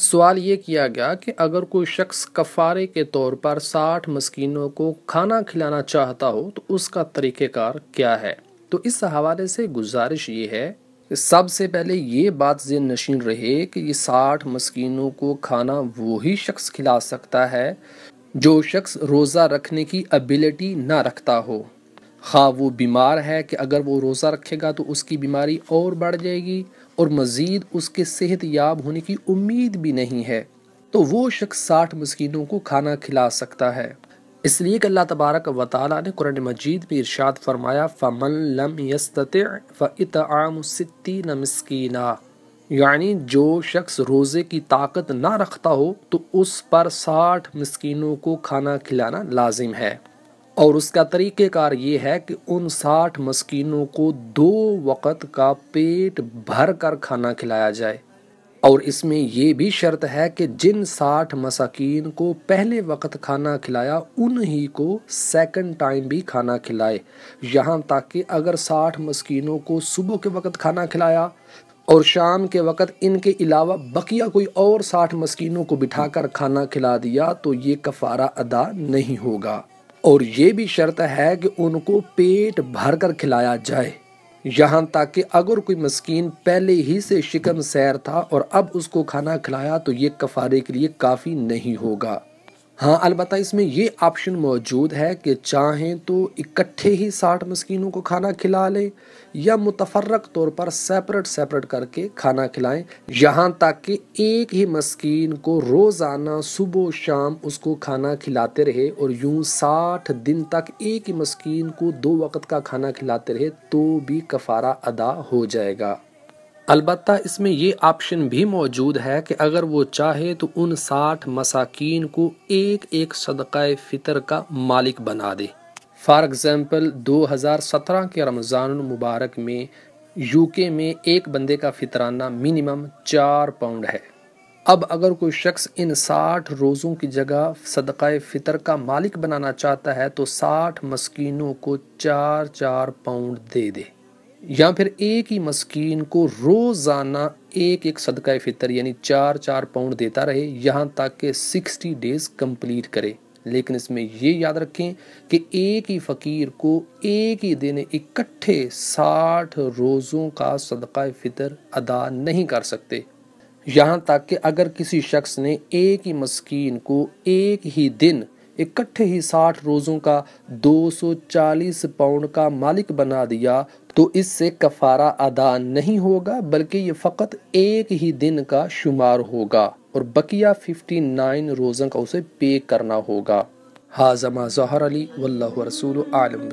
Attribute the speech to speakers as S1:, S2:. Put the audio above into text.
S1: सवाल ये किया गया कि अगर कोई शख्स कफ़ारे के तौर पर साठ मस्किनों को खाना खिलाना चाहता हो तो उसका तरीक़ेकार क्या है तो इस हवाले से गुजारिश ये है कि सबसे पहले ये बात जिन नशीन रहे कि ये साठ मस्किनों को खाना वही शख्स खिला सकता है जो शख्स रोज़ा रखने की एबिलिटी ना रखता हो हाँ वो बीमार है कि अगर वो रोज़ा रखेगा तो उसकी बीमारी और बढ़ जाएगी और मज़ीद उसके सेहत याब होने की उम्मीद भी नहीं है तो वो शख्स साठ मस्किनों को खाना खिला सकता है इसलिए कि अल्लाह तबारक व ने कुरान मजीद में इरशाद फरमाया फ़मन लम यस्त फ़ाम सित्तीन मस्कीना यानी जो शख्स रोज़े की ताकत ना रखता हो तो उस पर साठ मस्किनों को खाना खिलाना लाजिम है और उसका तरीक़ेकार ये है कि उन साठ मस्किनों को दो वक़्त का पेट भर कर खाना खिलाया जाए और इसमें ये भी शर्त है कि जिन साठ मसाकिन को पहले वक्त खाना खिलाया उन्हीं को सेकंड टाइम भी खाना खिलाए यहाँ तक कि अगर साठ मस्किनों को सुबह के वक्त खाना खिलाया और शाम के वक्त इनके अलावा बकिया कोई और साठ मस्किनों को बिठाकर खाना खिला दिया तो ये कफ़ारा अदा नहीं होगा और ये भी शर्त है कि उनको पेट भर कर खिलाया जाए यहाँ तक कि अगर कोई मस्किन पहले ही से शिकम सैर था और अब उसको खाना खिलाया तो ये कफारे के लिए काफ़ी नहीं होगा हाँ अलबत् इसमें ये ऑप्शन मौजूद है कि चाहें तो इकट्ठे ही साठ मस्किनों को खाना खिला लें या मुतफरक तौर पर सेपरेट सेपरेट करके खाना खिलाएं यहाँ तक कि एक ही मस्किन को रोज़ाना सुबह शाम उसको खाना खिलाते रहे और यूँ साठ दिन तक एक ही मस्किन को दो वक्त का खाना खिलाते रहे तो भी कफ़ारा अदा हो जाएगा अलबत् इसमें ये ऑप्शन भी मौजूद है कि अगर वो चाहे तो उन साठ मसाकिन को एक एक सदक़ फ़ितर का मालिक बना दे फ़ार एग्ज़ाम्पल 2017 के रमज़ान मुबारक में यूके में एक बंदे का फितराना मिनिमम चार पाउंड है अब अगर कोई शख्स इन साठ रोज़ों की जगह सदक़ फ़ितर का मालिक बनाना चाहता है तो साठ मस्किनों को चार चार पाउंड दे दे या फिर एक ही मस्कीन को रोज़ाना एक एक सदका फितर यानी चार चार पाउंड देता रहे यहाँ तक के सिक्सटी डेज़ कंप्लीट करे लेकिन इसमें ये याद रखें कि एक ही फ़कीर को एक ही दिन इकट्ठे साठ रोज़ों का सदका फितर अदा नहीं कर सकते यहाँ तक कि अगर किसी शख्स ने एक ही मस्कीन को एक ही दिन इकट्ठे ही 60 रोज़ों का 240 पाउंड का मालिक बना दिया तो इससे कफारा अदा नहीं होगा बल्कि ये फ़कत एक ही दिन का शुमार होगा और बकिया 59 रोज़ों का उसे पे करना होगा हाजमा जहर अली वल्ल रसूल आलम